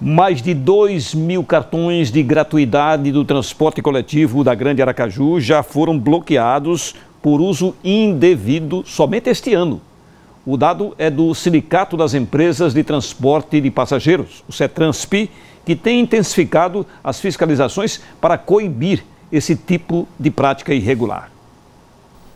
mais de 2 mil cartões de gratuidade do transporte coletivo da Grande Aracaju já foram bloqueados por uso indevido somente este ano. O dado é do Sindicato das Empresas de Transporte de Passageiros, o CETRANSPI, que tem intensificado as fiscalizações para coibir esse tipo de prática irregular.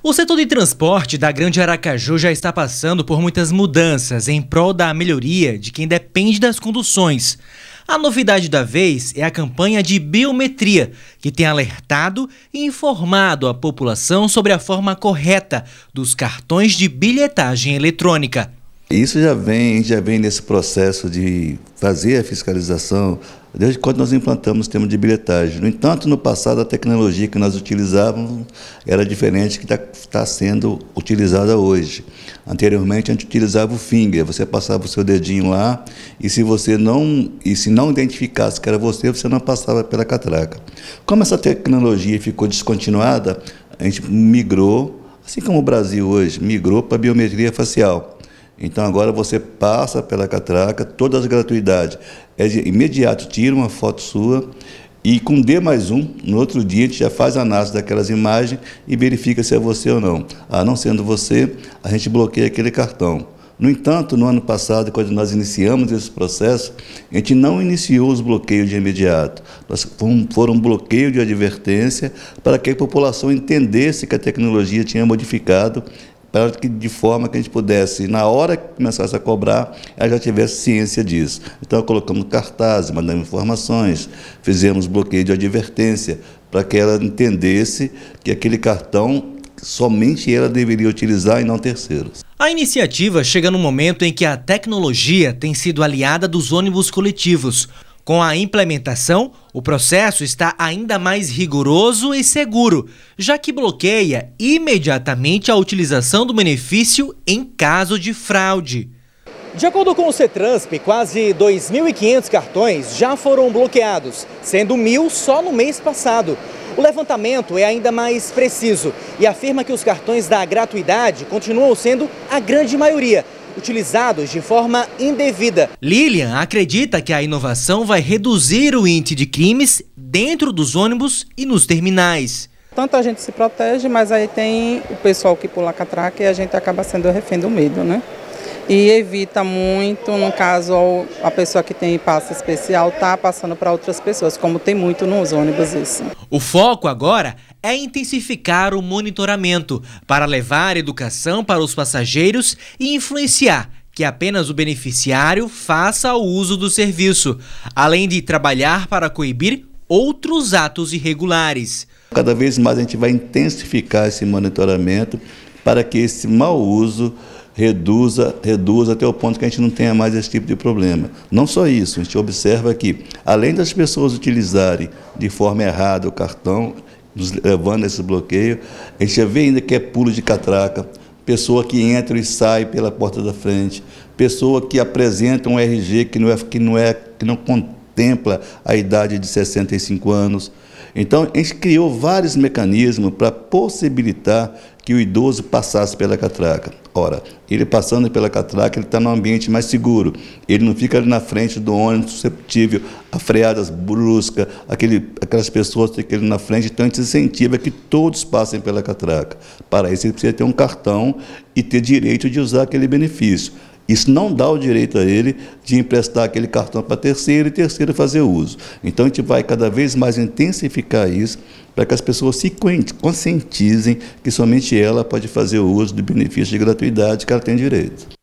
O setor de transporte da Grande Aracaju já está passando por muitas mudanças em prol da melhoria de quem depende das conduções. A novidade da vez é a campanha de biometria, que tem alertado e informado a população sobre a forma correta dos cartões de bilhetagem eletrônica. Isso já vem, já vem nesse processo de fazer a fiscalização Desde quando nós implantamos o sistema de bilhetagem. No entanto, no passado, a tecnologia que nós utilizávamos era diferente que está tá sendo utilizada hoje. Anteriormente, a gente utilizava o finger, você passava o seu dedinho lá e se você não e se não identificasse que era você, você não passava pela catraca. Como essa tecnologia ficou descontinuada, a gente migrou, assim como o Brasil hoje, migrou para a biometria facial. Então agora você passa pela catraca, todas as gratuidades. É de imediato, tira uma foto sua e com D mais um, no outro dia a gente já faz a análise daquelas imagens e verifica se é você ou não. A ah, não sendo você, a gente bloqueia aquele cartão. No entanto, no ano passado, quando nós iniciamos esse processo, a gente não iniciou os bloqueios de imediato. Nós foram um bloqueio de advertência para que a população entendesse que a tecnologia tinha modificado para que de forma que a gente pudesse, na hora que começasse a cobrar, ela já tivesse ciência disso. Então colocamos cartazes, mandamos informações, fizemos bloqueio de advertência para que ela entendesse que aquele cartão somente ela deveria utilizar e não terceiros. A iniciativa chega no momento em que a tecnologia tem sido aliada dos ônibus coletivos. Com a implementação, o processo está ainda mais rigoroso e seguro, já que bloqueia imediatamente a utilização do benefício em caso de fraude. De acordo com o CETRANSP, quase 2.500 cartões já foram bloqueados, sendo mil só no mês passado. O levantamento é ainda mais preciso e afirma que os cartões da gratuidade continuam sendo a grande maioria, utilizados de forma indevida. Lilian acredita que a inovação vai reduzir o índice de crimes dentro dos ônibus e nos terminais. Tanto a gente se protege, mas aí tem o pessoal que pula catraca e a gente acaba sendo refém do medo, né? e evita muito, no caso, a pessoa que tem passe especial tá passando para outras pessoas, como tem muito nos ônibus isso. O foco agora é intensificar o monitoramento para levar educação para os passageiros e influenciar que apenas o beneficiário faça o uso do serviço, além de trabalhar para coibir outros atos irregulares. Cada vez mais a gente vai intensificar esse monitoramento para que esse mau uso reduza, reduza até o ponto que a gente não tenha mais esse tipo de problema. Não só isso, a gente observa que, além das pessoas utilizarem de forma errada o cartão, nos levando a esse bloqueio, a gente vê ainda que é pulo de catraca, pessoa que entra e sai pela porta da frente, pessoa que apresenta um RG que não é que não é que não contempla a idade de 65 anos. Então, a gente criou vários mecanismos para possibilitar que o idoso passasse pela catraca. Ora, ele passando pela catraca, ele está num ambiente mais seguro. Ele não fica ali na frente do ônibus susceptível a freadas bruscas, aquele, aquelas pessoas que ficam ali na frente. Então, a gente incentiva que todos passem pela catraca. Para isso, ele precisa ter um cartão e ter direito de usar aquele benefício. Isso não dá o direito a ele de emprestar aquele cartão para terceiro e terceiro fazer uso. Então a gente vai cada vez mais intensificar isso para que as pessoas se conscientizem que somente ela pode fazer o uso do benefício de gratuidade que ela tem direito.